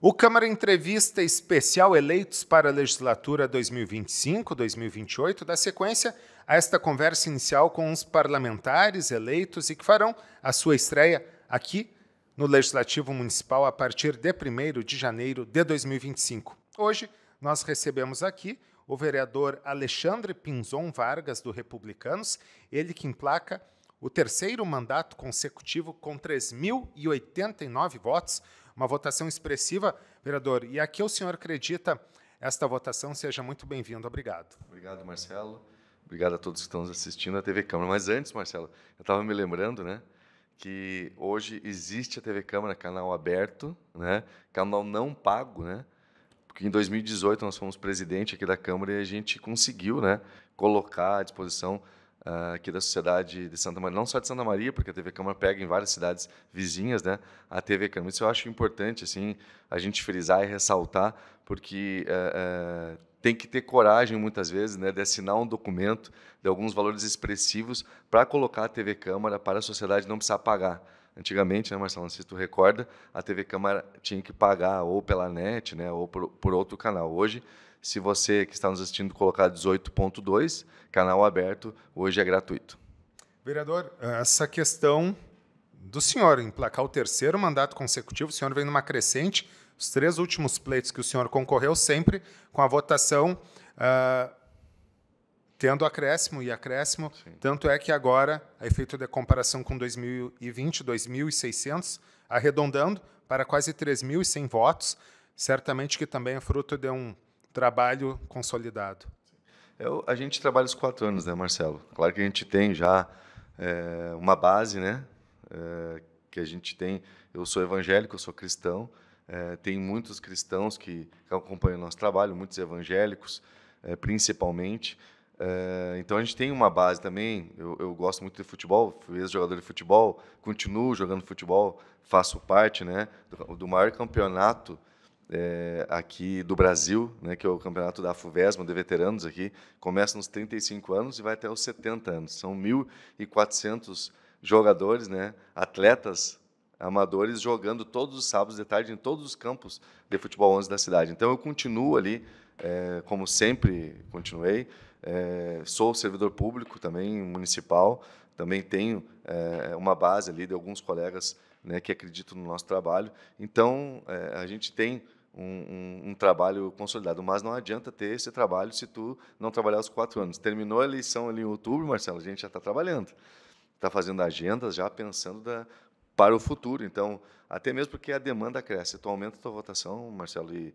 O Câmara Entrevista Especial Eleitos para a Legislatura 2025-2028 dá sequência a esta conversa inicial com os parlamentares eleitos e que farão a sua estreia aqui no Legislativo Municipal a partir de 1 de janeiro de 2025. Hoje, nós recebemos aqui o vereador Alexandre Pinzon Vargas, do Republicanos, ele que emplaca o terceiro mandato consecutivo com 3.089 votos uma votação expressiva, vereador. E aqui o senhor acredita esta votação. Seja muito bem-vindo. Obrigado. Obrigado, Marcelo. Obrigado a todos que estão nos assistindo à TV Câmara. Mas antes, Marcelo, eu estava me lembrando, né? que hoje existe a TV Câmara, canal aberto, né? canal não pago, né? porque em 2018 nós fomos presidente aqui da Câmara e a gente conseguiu né, colocar à disposição ah, aqui da Sociedade de Santa Maria, não só de Santa Maria, porque a TV Câmara pega em várias cidades vizinhas, né, a TV Câmara. Isso eu acho importante, assim, a gente frisar e ressaltar, porque eh, eh, tem que ter coragem, muitas vezes, né, de assinar um documento de alguns valores expressivos para colocar a TV Câmara para a sociedade não precisar pagar. Antigamente, né, Marcelo, não sei se tu recorda, a TV Câmara tinha que pagar ou pela net, né, ou por, por outro canal. Hoje, se você que está nos assistindo colocar 18.2, canal aberto, hoje é gratuito. Vereador, essa questão do senhor emplacar o terceiro mandato consecutivo, o senhor vem numa crescente, os três últimos pleitos que o senhor concorreu sempre com a votação uh, tendo acréscimo e acréscimo, Sim. tanto é que agora, a efeito da comparação com 2020, 2.600, arredondando para quase 3.100 votos, certamente que também é fruto de um trabalho consolidado? Eu, a gente trabalha os quatro anos, né, Marcelo? Claro que a gente tem já é, uma base, né? É, que a gente tem. Eu sou evangélico, eu sou cristão. É, tem muitos cristãos que acompanham o nosso trabalho, muitos evangélicos, é, principalmente. É, então a gente tem uma base também. Eu, eu gosto muito de futebol, fui ex-jogador de futebol, continuo jogando futebol, faço parte, né, do, do maior campeonato é, aqui do Brasil, né, que é o campeonato da FUVESMA, de veteranos aqui, começa nos 35 anos e vai até os 70 anos. São 1.400 jogadores, né, atletas amadores, jogando todos os sábados de tarde em todos os campos de futebol 11 da cidade. Então, eu continuo ali, é, como sempre continuei, é, sou servidor público também, municipal, também tenho é, uma base ali de alguns colegas né, que acreditam no nosso trabalho. Então, é, a gente tem um, um, um, trabalho consolidado. Mas não adianta ter esse trabalho se tu não trabalhar os quatro anos. Terminou a eleição ali em outubro, Marcelo, a gente já está trabalhando. Está fazendo agendas, já pensando da, para o futuro. Então, até mesmo porque a demanda cresce. Tu aumenta a tua votação, Marcelo, e,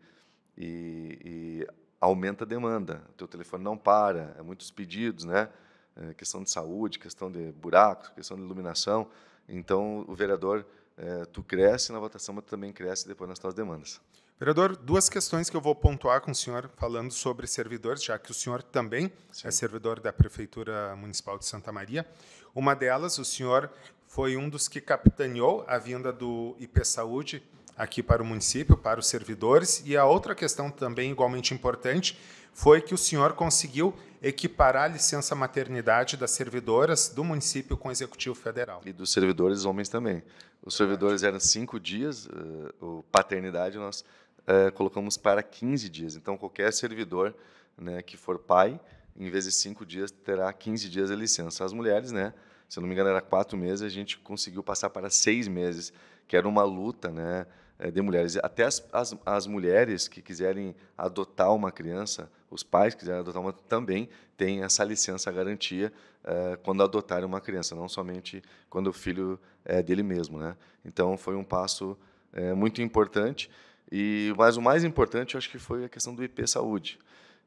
e, e aumenta a demanda. O teu telefone não para, é muitos pedidos, né? É questão de saúde, questão de buracos, questão de iluminação. Então, o vereador, é, tu cresce na votação, mas tu também cresce depois nas tuas demandas. Vereador, duas questões que eu vou pontuar com o senhor falando sobre servidores, já que o senhor também é Sim. é servidor da Prefeitura Municipal de Santa Maria. Uma delas, o senhor foi um dos que capitaneou a vinda do IP Saúde aqui para o município, para os servidores. E a outra questão também igualmente importante foi que o senhor conseguiu equiparar a licença maternidade das servidoras do município com o Executivo Federal. E dos servidores homens também. Os servidores eram cinco dias, eh, o paternidade nós eh, colocamos para 15 dias. Então, qualquer servidor né, que for pai, em vez de cinco dias, terá 15 dias de licença. As mulheres, né, se eu não me engano, era quatro meses, a gente conseguiu passar para seis meses, que era uma luta né, eh, de mulheres. Até as, as, as mulheres que quiserem adotar uma criança, os pais que quiserem adotar uma, também têm essa licença garantia eh, quando adotarem uma criança, não somente quando o filho é dele mesmo. Né? Então, foi um passo muito importante. E mas o mais importante, eu acho que foi a questão do IP Saúde,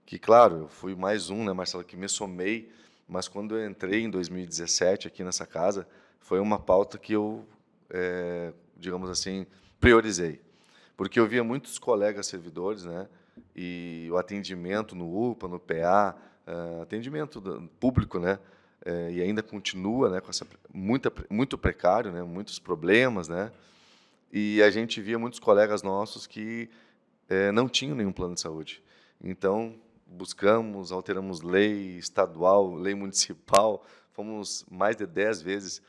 que claro, eu fui mais um, né, Marcelo, que me somei, mas quando eu entrei em 2017 aqui nessa casa, foi uma pauta que eu, é, digamos assim, priorizei, porque eu via muitos colegas servidores, né, e o atendimento no UPA, no PA, uh, é, atendimento do, público, né, é, e ainda continua, né, com essa, muita, muito precário, né, muitos problemas, né e a gente via muitos colegas nossos que é, não tinham nenhum plano de saúde. Então, buscamos, alteramos lei estadual, lei municipal, fomos mais de 10 vezes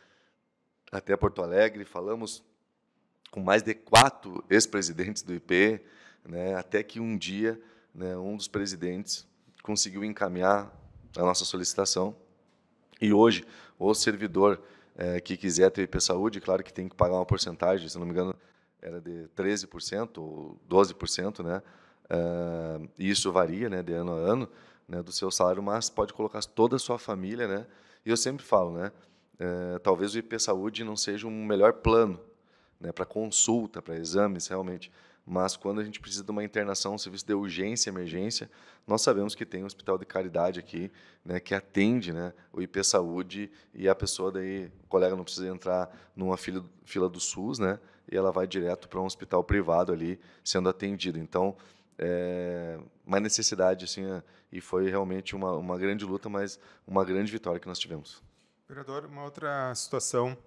até Porto Alegre, falamos com mais de quatro ex-presidentes do IP, né, até que um dia né, um dos presidentes conseguiu encaminhar a nossa solicitação. E hoje, o servidor é, que quiser ter IP Saúde, claro que tem que pagar uma porcentagem, se não me engano, era de 13% ou 12%, né? É, e isso varia, né, de ano a ano, né, do seu salário, mas pode colocar toda a sua família, né? E eu sempre falo, né, é, talvez o IP Saúde não seja um melhor plano, né, para consulta, para exames, realmente mas quando a gente precisa de uma internação, um serviço de urgência, emergência, nós sabemos que tem um hospital de caridade aqui, né, que atende, né, o IP Saúde e a pessoa daí, o colega não precisa entrar numa fila, fila do SUS, né, e ela vai direto para um hospital privado ali sendo atendida. Então, é uma necessidade assim, é, e foi realmente uma, uma grande luta, mas uma grande vitória que nós tivemos. Vereador, uma outra situação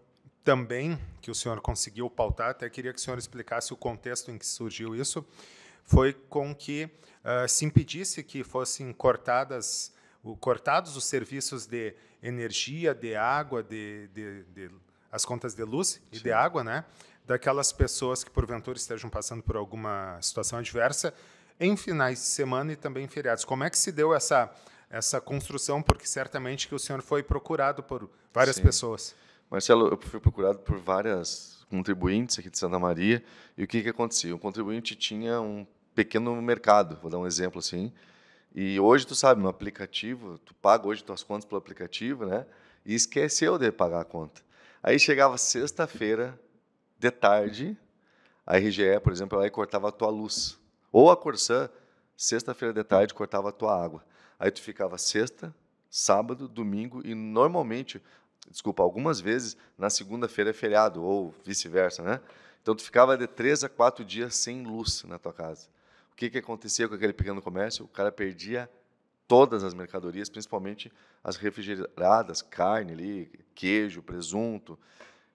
também que o senhor conseguiu pautar, até queria que o senhor explicasse o contexto em que surgiu isso, foi com que uh, se impedisse que fossem cortadas o, cortados os serviços de energia, de água, de, de, de as contas de luz e de água, né? Daquelas pessoas que porventura estejam passando por alguma situação adversa em finais de semana e também em feriados. Como é que se deu essa essa construção? Porque certamente que o senhor foi procurado por várias Sim. pessoas. Marcelo, eu fui procurado por várias contribuintes aqui de Santa Maria, e o que, que acontecia? O contribuinte tinha um pequeno mercado, vou dar um exemplo assim, e hoje, tu sabe, no aplicativo, tu paga hoje tuas contas pelo aplicativo, né? E esqueceu de pagar a conta. Aí chegava sexta-feira, de tarde, a RGE, por exemplo, ela cortava a tua luz. Ou a Corsã, sexta-feira de tarde, cortava a tua água. Aí tu ficava sexta, sábado, domingo e normalmente desculpa, algumas vezes na segunda-feira é feriado ou vice-versa, né? Então tu ficava de três a quatro dias sem luz na tua casa. O que que acontecia com aquele pequeno comércio? O cara perdia todas as mercadorias, principalmente as refrigeradas, carne ali, queijo, presunto,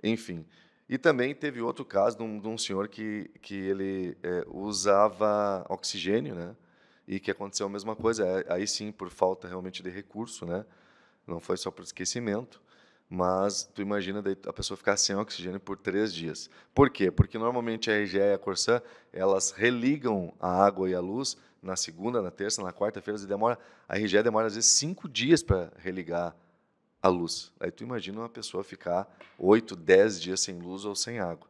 enfim. E também teve outro caso de um, de um senhor que, que ele é, usava oxigênio, né? E que aconteceu a mesma coisa. Aí sim, por falta realmente de recurso, né? Não foi só por esquecimento. Mas tu imagina daí a pessoa ficar sem oxigênio por três dias. Por quê? Porque normalmente a RGE e a Corsã, elas religam a água e a luz na segunda, na terça, na quarta-feira, demora, a RGE demora às vezes cinco dias para religar a luz. Aí tu imagina uma pessoa ficar oito, dez dias sem luz ou sem água.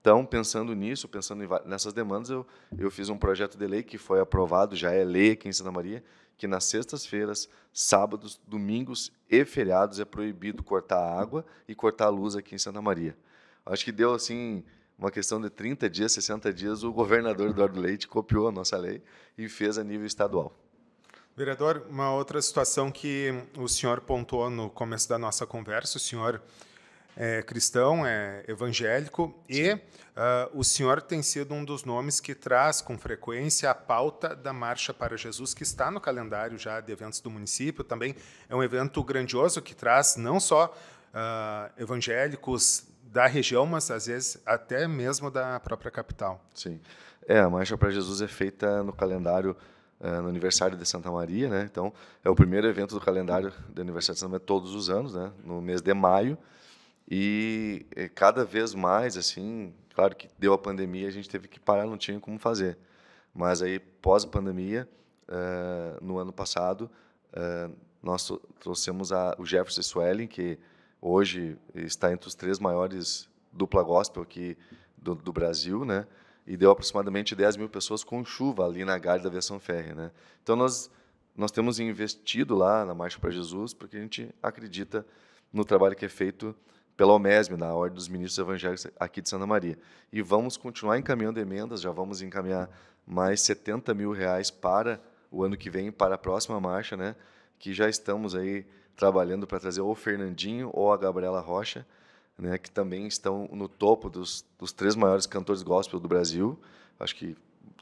Então, pensando nisso, pensando nessas demandas, eu, eu fiz um projeto de lei que foi aprovado, já é lei aqui em Santa Maria, que nas sextas-feiras, sábados, domingos e feriados é proibido cortar água e cortar a luz aqui em Santa Maria. Acho que deu assim uma questão de 30 dias, 60 dias, o governador Eduardo Leite copiou a nossa lei e fez a nível estadual. Vereador, uma outra situação que o senhor pontuou no começo da nossa conversa, o senhor é, cristão, é evangélico, e uh, o senhor tem sido um dos nomes que traz com frequência a pauta da Marcha para Jesus, que está no calendário já de eventos do município. Também é um evento grandioso que traz não só uh, evangélicos da região, mas às vezes até mesmo da própria capital. Sim. É, a Marcha para Jesus é feita no calendário eh, no aniversário de Santa Maria, né? Então é o primeiro evento do calendário do aniversário de Santa Maria todos os anos, né? No mês de maio e eh, cada vez mais, assim, claro que deu a pandemia, a gente teve que parar, não tinha como fazer. Mas aí, pós pandemia, uh, eh, no ano passado, uh, nós trouxemos a, o Jefferson Swelling, que hoje está entre os três maiores dupla gospel aqui do, do Brasil, né? E deu aproximadamente 10 mil pessoas com chuva ali na Gare da Versão Férrea, né? Então, nós, nós temos investido lá na Marcha para Jesus, porque a gente acredita no trabalho que é feito pela OMESM, da Ordem dos Ministros Evangélicos aqui de Santa Maria. E vamos continuar encaminhando emendas, já vamos encaminhar mais 70 mil reais para o ano que vem, para a próxima marcha, né? que já estamos aí trabalhando para trazer ou o Fernandinho ou a Gabriela Rocha, né, que também estão no topo dos, dos três maiores cantores gospel do Brasil. Acho que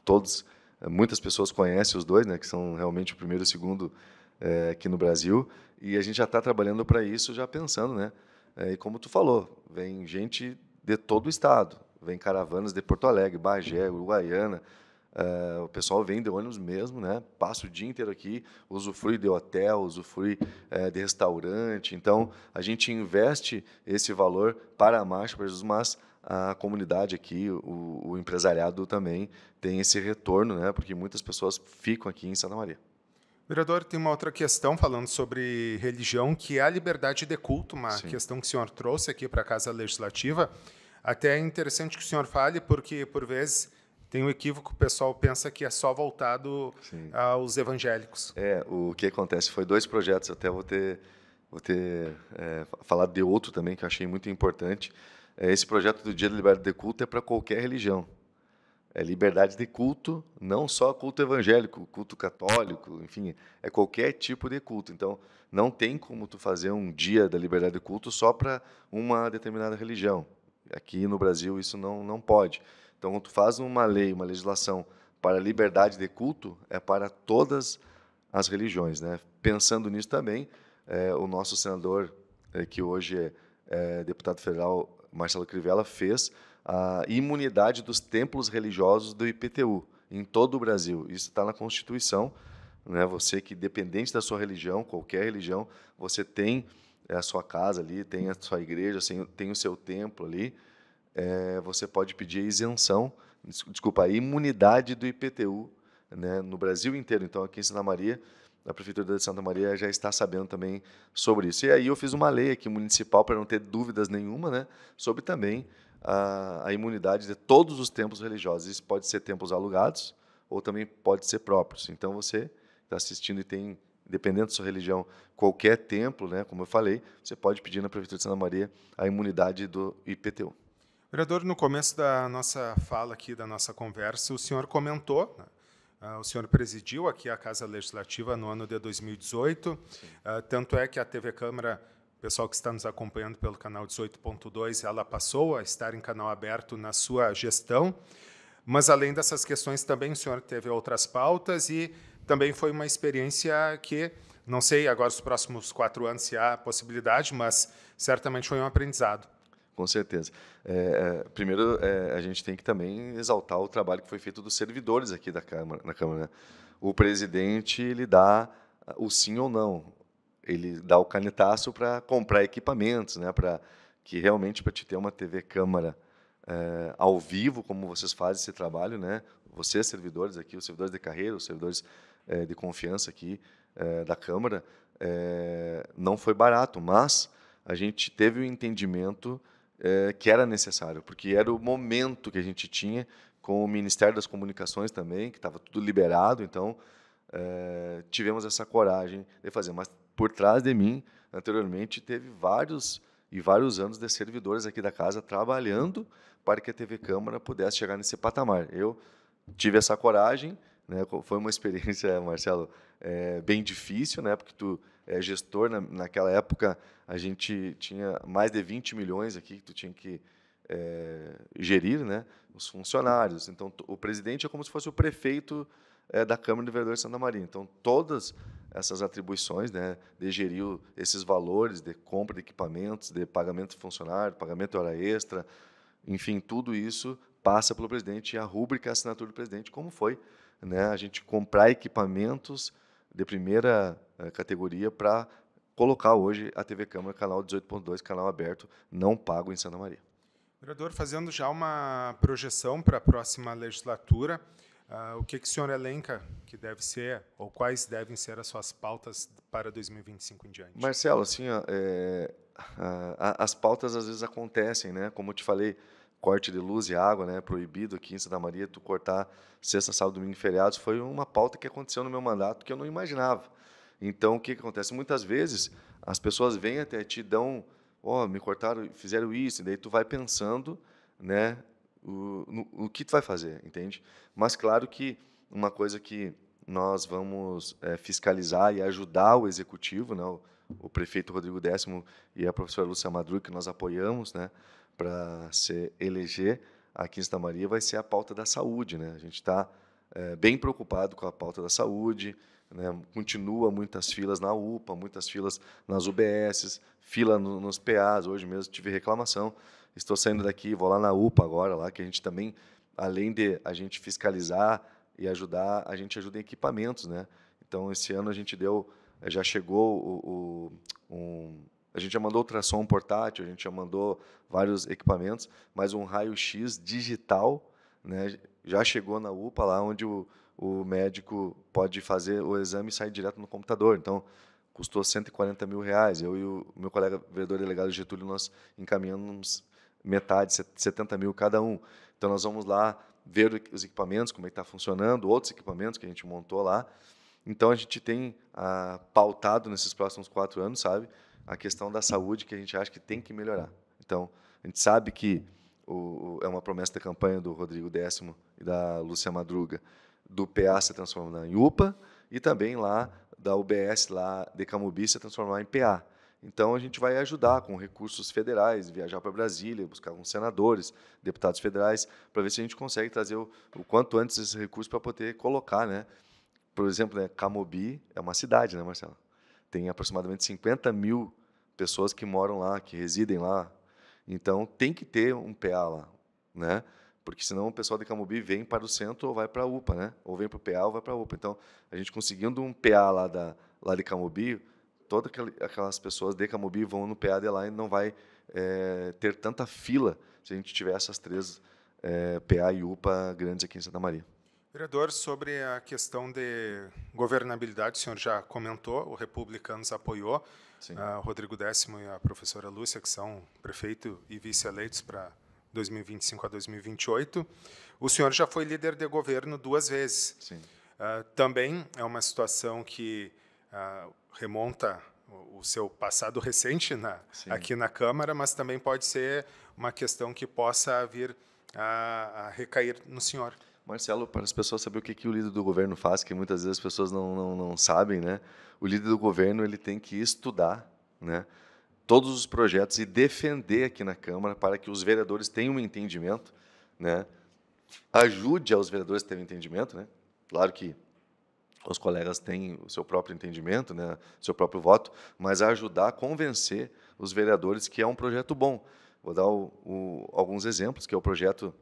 todos, eh, muitas pessoas conhecem os dois, né, que são realmente o primeiro e o segundo é, aqui no Brasil. E a gente já está trabalhando para isso, já pensando, né, é, e como tu falou, vem gente de todo o estado. Vem caravanas de Porto Alegre, Bagé, Uruguaiana. É, o pessoal vem de ônibus mesmo, né? Passa o dia inteiro aqui, usufrui de hotel, usufrui é, de restaurante. Então, a gente investe esse valor para a Marcha para Jesus, mas a comunidade aqui, o, o, empresariado também tem esse retorno, né? Porque muitas pessoas ficam aqui em Santa Maria. Vereador, tem uma outra questão falando sobre religião, que é a liberdade de culto, uma Sim. questão que o senhor trouxe aqui para a Casa Legislativa. Até é interessante que o senhor fale, porque, por vezes, tem um equívoco, o pessoal pensa que é só voltado Sim. aos evangélicos. É, o que acontece foi dois projetos, até vou ter, vou ter é, falado de outro também, que eu achei muito importante. É, esse projeto do Dia da Liberdade de Culto é para qualquer religião é liberdade de culto, não só culto evangélico, culto católico, enfim, é qualquer tipo de culto. Então, não tem como tu fazer um dia da liberdade de culto só para uma determinada religião. Aqui no Brasil isso não, não pode. Então, quando tu faz uma lei, uma legislação para liberdade de culto, é para todas as religiões. Né? Pensando nisso também, é, o nosso senador, é, que hoje é, é deputado federal, Marcelo Crivella, fez a imunidade dos templos religiosos do IPTU em todo o Brasil. Isso está na Constituição. Né? Você que, é dependente da sua religião, qualquer religião, você tem é, a sua casa ali, tem a sua igreja, tem o seu templo ali, é, você pode pedir isenção, desculpa, a imunidade do IPTU né, no Brasil inteiro. Então, aqui em Santa Maria, a Prefeitura de Santa Maria já está sabendo também sobre isso. E aí eu fiz uma lei aqui municipal, para não ter dúvidas nenhuma, né, sobre também a, a imunidade de todos os templos religiosos. Isso pode ser templos alugados ou também pode ser próprios. Então você está assistindo e tem, dependendo da sua religião, qualquer templo, né, como eu falei, você pode pedir na Prefeitura de Santa Maria a imunidade do IPTU. Vereador, no começo da nossa fala aqui, da nossa conversa, o senhor comentou, né? Ah, o senhor presidiu aqui a Casa Legislativa no ano de 2018, Sim. Ah, tanto é que a TV Câmara pessoal que está nos acompanhando pelo canal 18.2, ela passou a estar em canal aberto na sua gestão. Mas, além dessas questões, também o senhor teve outras pautas e também foi uma experiência que, não sei agora os próximos quatro anos se há possibilidade, mas certamente foi um aprendizado. Com certeza. É, é primeiro, é, a gente tem que também exaltar o trabalho que foi feito dos servidores aqui da Câmara. Na Câmara. Né? O presidente ele dá o sim ou não ele dá o canetaço para comprar equipamentos, né? Para que realmente para te ter uma TV câmara é, ao vivo, como vocês fazem esse trabalho, né? Vocês servidores aqui, os servidores de carreira, os servidores é, de confiança aqui é, da câmara, não foi barato, mas a gente teve o um entendimento que era necessário, porque era o momento que a gente tinha com o Ministério das Comunicações também, que estava tudo liberado, então tivemos essa coragem de fazer. Mas por trás de mim, anteriormente, teve vários e vários anos de servidores aqui da casa trabalhando para que a TV Câmara pudesse chegar nesse patamar. Eu tive essa coragem, né? foi uma experiência, Marcelo, é, bem difícil, né? porque tu é gestor, na, naquela época a gente tinha mais de 20 milhões aqui que tu tinha que é, gerir, né? os funcionários. Então, o presidente é como se fosse o prefeito é, da Câmara de Vereadores de Santa Maria. Então, todas essas atribuições, né, de gerir esses valores de compra de equipamentos, de pagamento de funcionário, pagamento de hora extra, enfim, tudo isso passa pelo presidente e a rúbrica é assinatura do presidente, como foi né, a gente comprar equipamentos de primeira eh, categoria para colocar hoje a TV Câmara, canal 18.2, canal aberto, não pago em Santa Maria. Vereador, fazendo já uma projeção para a próxima legislatura, Uh, o que, que o senhor elenca que deve ser, ou quais devem ser as suas pautas para 2025 em diante? Marcelo, assim, ó, é, a, a, as pautas às vezes acontecem, né? Como eu te falei, corte de luz e água, né? Proibido aqui em Santa Maria, tu cortar sexta, sábado, domingo, feriados, foi uma pauta que aconteceu no meu mandato que eu não imaginava. Então, o que, que acontece? Muitas vezes as pessoas vêm até te dão, ó, oh, me cortaram, fizeram isso, e daí tu vai pensando, né? o, o que tu vai fazer, entende? Mas claro que uma coisa que nós vamos é, fiscalizar e ajudar o executivo, né, o, o, prefeito Rodrigo Décimo e a professora Lúcia Madru, que nós apoiamos né, para se eleger aqui em Santa Maria, vai ser a pauta da saúde. Né? A gente está é, bem preocupado com a pauta da saúde, né? continua muitas filas na UPA, muitas filas nas UBSs, fila no, nos PAs, hoje mesmo tive reclamação. Estou saindo daqui, vou lá na UPA agora, lá que a gente também, além de a gente fiscalizar e ajudar, a gente ajuda em equipamentos, né? Então, esse ano a gente deu, eh, já chegou o, o um, a gente já mandou ultrassom portátil, a gente já mandou vários equipamentos, mas um raio-x digital né, já chegou na UPA, lá onde o, o médico pode fazer o exame e sair direto no computador. Então, custou 140 mil reais. Eu e o meu colega vereador delegado Getúlio, nós encaminhamos metade, 70 mil cada um. Então, nós vamos lá ver os equipamentos, como é que está funcionando, outros equipamentos que a gente montou lá. Então, a gente tem ah, pautado nesses próximos quatro anos, sabe, a questão da saúde que a gente acha que tem que melhorar. Então, a gente sabe que o, é uma promessa da campanha do Rodrigo Décimo e da Lúcia Madruga, do PA se transformar em UPA, e também lá da UBS lá de Camubi se transformar em PA. Então a gente vai ajudar com recursos federais, viajar para Brasília, buscar com senadores, deputados federais, para ver se a gente consegue trazer o, o quanto antes esses recursos para poder colocar, né? Por exemplo, né, Camobi é uma cidade, né, Marcelo? Tem aproximadamente 50 mil pessoas que moram lá, que residem lá. Então tem que ter um PA lá, né? porque senão o pessoal de Camubi vem para o centro ou vai para a UPA, né? Ou vem para o PA ou vai para a UPA. Então, a gente conseguindo um PA lá, da, lá de Camubi, todas aquelas pessoas de Camubi vão no PA de lá e não vai é, ter tanta fila se a gente tiver essas três é, eh, PA e UPA grandes aqui em Santa Maria. Vereador, sobre a questão de governabilidade, o senhor já comentou, o Republicanos apoiou, Sim. a ah, Rodrigo Décimo e a professora Lúcia, que são prefeito e vice-eleitos para 2025 a 2028. O senhor já foi líder de governo duas vezes. Sim. Uh, também é uma situação que uh, remonta o seu passado recente na, aqui na Câmara, mas também pode ser uma questão que possa vir a, a recair no senhor. Marcelo, para as pessoas saberem o que, que o líder do governo faz, que muitas vezes as pessoas não, não, não sabem, né? O líder do governo ele tem que estudar, né? todos os projetos e defender aqui na Câmara para que os vereadores tenham um entendimento, né? ajude aos vereadores a terem entendimento. Né? Claro que os colegas têm o seu próprio entendimento, né? seu próprio voto, mas ajudar a convencer os vereadores que é um projeto bom. Vou dar o, o, alguns exemplos, que é o projeto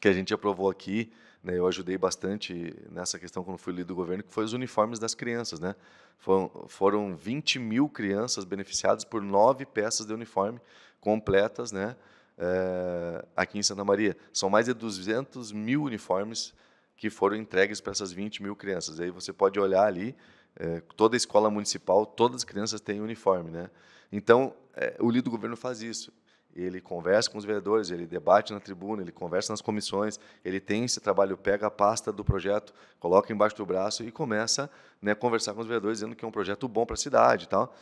que a gente aprovou aqui, né, eu ajudei bastante nessa questão quando fui líder do governo, que foi os uniformes das crianças. Né? Foram, foram 20 mil crianças beneficiadas por nove peças de uniforme completas né? É, aqui em Santa Maria. São mais de 200 mil uniformes que foram entregues para essas 20 mil crianças. Aí você pode olhar ali, é, toda escola municipal, todas as crianças têm uniforme. Né? Então, é, o líder do governo faz isso ele conversa com os vereadores, ele debate na tribuna, ele conversa nas comissões, ele tem esse trabalho, pega a pasta do projeto, coloca embaixo do braço e começa né, a conversar com os vereadores, dizendo que é um projeto bom para a cidade tal.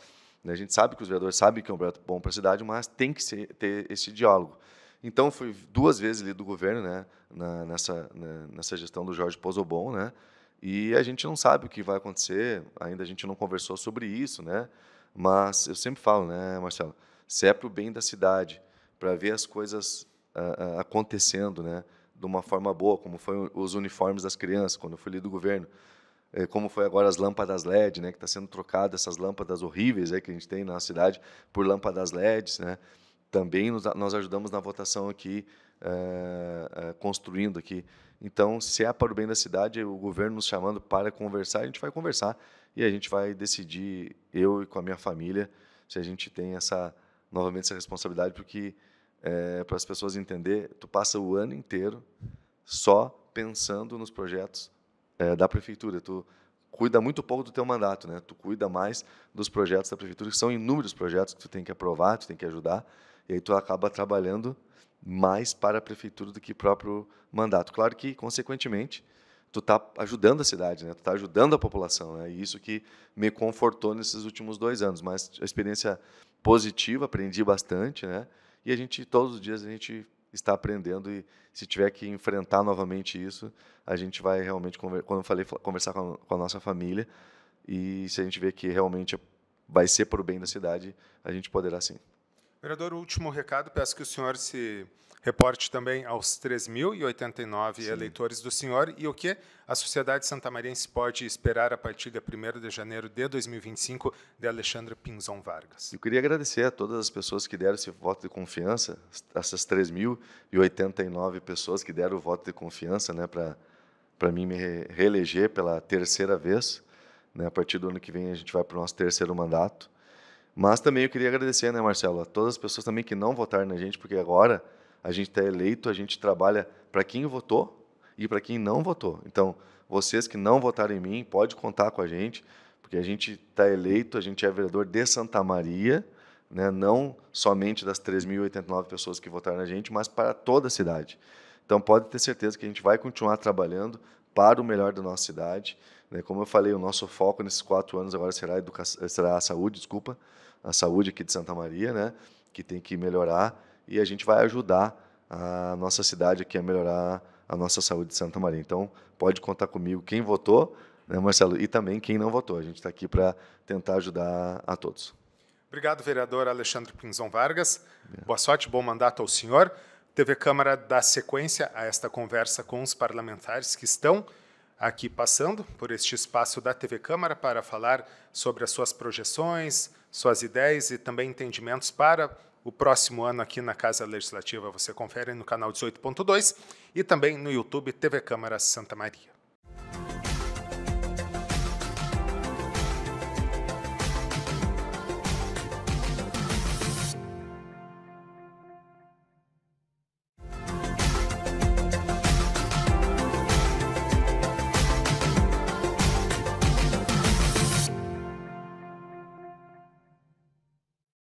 A gente sabe que os vereadores sabem que é um projeto bom para a cidade, mas tem que ser, ter esse diálogo. Então, fui duas vezes ali do governo, né, na, nessa, na, né, nessa gestão do Jorge Pozobon, né, e a gente não sabe o que vai acontecer, ainda a gente não conversou sobre isso, né, mas eu sempre falo, né, Marcelo, se é para o bem da cidade, para ver as coisas uh, acontecendo, né? De uma forma boa, como foi os uniformes das crianças quando eu fui lido governo, eh, como foi agora as lâmpadas LED, né? Que está sendo trocada essas lâmpadas horríveis é que a gente tem na cidade por lâmpadas LEDs, né? Também nos, nós ajudamos na votação aqui, uh, uh, construindo aqui. Então, se é para o bem da cidade, o governo nos chamando para conversar, a gente vai conversar e a gente vai decidir, eu e com a minha família, se a gente tem essa novamente essa responsabilidade, porque é, para as pessoas entender, tu passa o ano inteiro só pensando nos projetos é, da prefeitura. Tu cuida muito pouco do teu mandato, né? Tu cuida mais dos projetos da prefeitura, que são inúmeros projetos que tu tem que aprovar, tu tem que ajudar, e aí tu acaba trabalhando mais para a prefeitura do que próprio mandato. Claro que, consequentemente, tu está ajudando a cidade, né? Tu está ajudando a população, né? E isso que me confortou nesses últimos dois anos. Mas a experiência positivo, aprendi bastante, né? E a gente todos os dias a gente está aprendendo e se tiver que enfrentar novamente isso, a gente vai realmente quando eu falei conversar com a, com a nossa família e se a gente vê que realmente vai ser para o bem da cidade, a gente poderá sim. Vereador, último recado, peço que o senhor se Reporte também aos 3.089 eleitores do senhor e o que a sociedade santamariense pode esperar a partir de 1 de janeiro de 2025 de Alexandre Pinzon Vargas. Eu queria agradecer a todas as pessoas que deram esse voto de confiança, essas 3.089 pessoas que deram o voto de confiança né, para mim me reeleger pela terceira vez. Né, a partir do ano que vem a gente vai para o nosso terceiro mandato. Mas também eu queria agradecer, né, Marcelo, a todas as pessoas também que não votaram na gente, porque agora a gente está eleito, a gente trabalha para quem votou e para quem não votou. Então, vocês que não votaram em mim, pode contar com a gente, porque a gente está eleito, a gente é vereador de Santa Maria, né? não somente das 3.089 pessoas que votaram na gente, mas para toda a cidade. Então, pode ter certeza que a gente vai continuar trabalhando para o melhor da nossa cidade. Né? Como eu falei, o nosso foco nesses quatro anos agora será a, será a saúde, desculpa, a saúde aqui de Santa Maria, né? que tem que melhorar e a gente vai ajudar a nossa cidade aqui a melhorar a nossa saúde de Santa Maria. Então, pode contar comigo quem votou, né, Marcelo, e também quem não votou. A gente está aqui para tentar ajudar a todos. Obrigado, vereador Alexandre Pinzon Vargas. Boa sorte, bom mandato ao senhor. TV Câmara dá sequência a esta conversa com os parlamentares que estão aqui passando por este espaço da TV Câmara para falar sobre as suas projeções, suas ideias e também entendimentos para o próximo ano aqui na Casa Legislativa você confere no canal 18.2 e também no YouTube TV Câmara Santa Maria.